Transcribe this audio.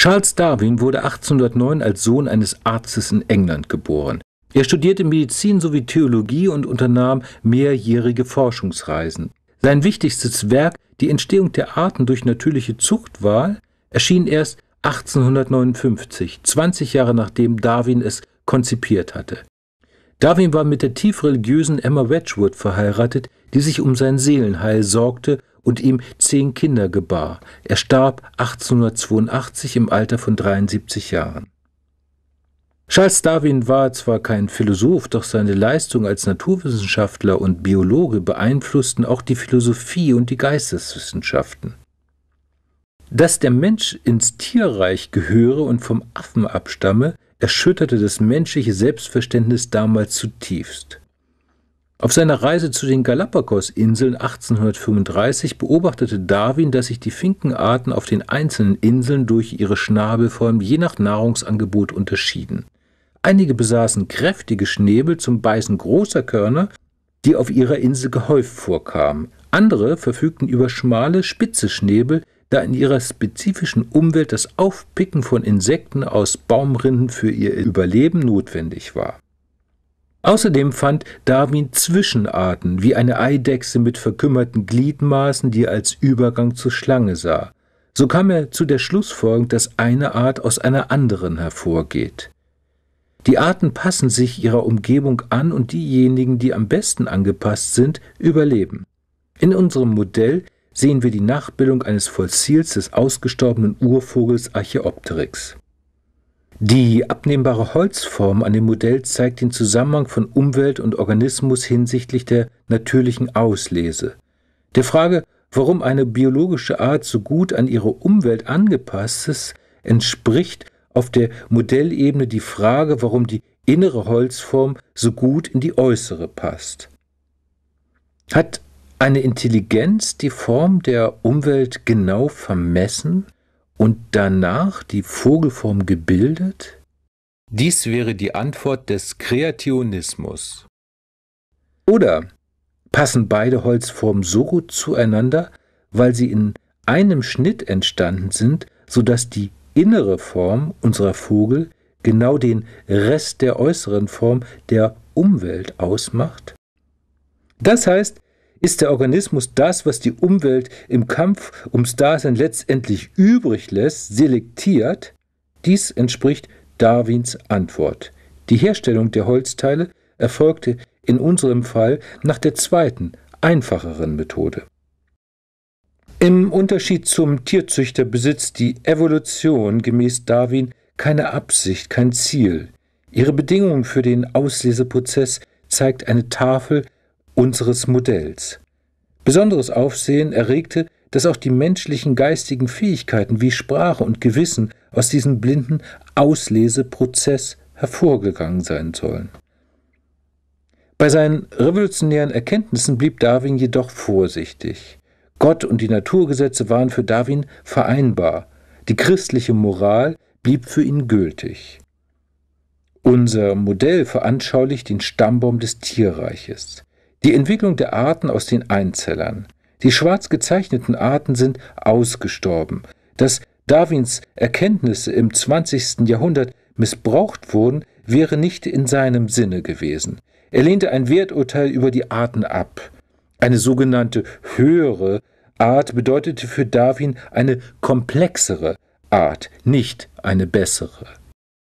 Charles Darwin wurde 1809 als Sohn eines Arztes in England geboren. Er studierte Medizin sowie Theologie und unternahm mehrjährige Forschungsreisen. Sein wichtigstes Werk, Die Entstehung der Arten durch natürliche Zuchtwahl, erschien erst 1859, 20 Jahre nachdem Darwin es konzipiert hatte. Darwin war mit der tief religiösen Emma Wedgwood verheiratet, die sich um sein Seelenheil sorgte und ihm zehn Kinder gebar. Er starb 1882 im Alter von 73 Jahren. Charles Darwin war zwar kein Philosoph, doch seine Leistung als Naturwissenschaftler und Biologe beeinflussten auch die Philosophie und die Geisteswissenschaften. Dass der Mensch ins Tierreich gehöre und vom Affen abstamme, erschütterte das menschliche Selbstverständnis damals zutiefst. Auf seiner Reise zu den Galapagos-Inseln 1835 beobachtete Darwin, dass sich die Finkenarten auf den einzelnen Inseln durch ihre Schnabelform je nach Nahrungsangebot unterschieden. Einige besaßen kräftige Schnäbel zum Beißen großer Körner, die auf ihrer Insel gehäuft vorkamen. Andere verfügten über schmale, spitze Schnäbel, da in ihrer spezifischen Umwelt das Aufpicken von Insekten aus Baumrinden für ihr Überleben notwendig war. Außerdem fand Darwin Zwischenarten, wie eine Eidechse mit verkümmerten Gliedmaßen, die er als Übergang zur Schlange sah. So kam er zu der Schlussfolgerung, dass eine Art aus einer anderen hervorgeht. Die Arten passen sich ihrer Umgebung an und diejenigen, die am besten angepasst sind, überleben. In unserem Modell sehen wir die Nachbildung eines Fossils des ausgestorbenen Urvogels Archaeopteryx. Die abnehmbare Holzform an dem Modell zeigt den Zusammenhang von Umwelt und Organismus hinsichtlich der natürlichen Auslese. Der Frage, warum eine biologische Art so gut an ihre Umwelt angepasst ist, entspricht auf der Modellebene die Frage, warum die innere Holzform so gut in die äußere passt. Hat eine Intelligenz die Form der Umwelt genau vermessen? und danach die Vogelform gebildet? Dies wäre die Antwort des Kreationismus. Oder passen beide Holzformen so gut zueinander, weil sie in einem Schnitt entstanden sind, sodass die innere Form unserer Vogel genau den Rest der äußeren Form der Umwelt ausmacht? Das heißt, ist der Organismus das, was die Umwelt im Kampf ums Dasein letztendlich übrig lässt, selektiert? Dies entspricht Darwins Antwort. Die Herstellung der Holzteile erfolgte in unserem Fall nach der zweiten, einfacheren Methode. Im Unterschied zum Tierzüchter besitzt die Evolution gemäß Darwin keine Absicht, kein Ziel. Ihre Bedingungen für den Ausleseprozess zeigt eine Tafel unseres Modells. Besonderes Aufsehen erregte, dass auch die menschlichen geistigen Fähigkeiten wie Sprache und Gewissen aus diesem blinden Ausleseprozess hervorgegangen sein sollen. Bei seinen revolutionären Erkenntnissen blieb Darwin jedoch vorsichtig. Gott und die Naturgesetze waren für Darwin vereinbar, die christliche Moral blieb für ihn gültig. Unser Modell veranschaulicht den Stammbaum des Tierreiches. Die Entwicklung der Arten aus den Einzellern. Die schwarz gezeichneten Arten sind ausgestorben. Dass Darwins Erkenntnisse im 20. Jahrhundert missbraucht wurden, wäre nicht in seinem Sinne gewesen. Er lehnte ein Werturteil über die Arten ab. Eine sogenannte höhere Art bedeutete für Darwin eine komplexere Art, nicht eine bessere.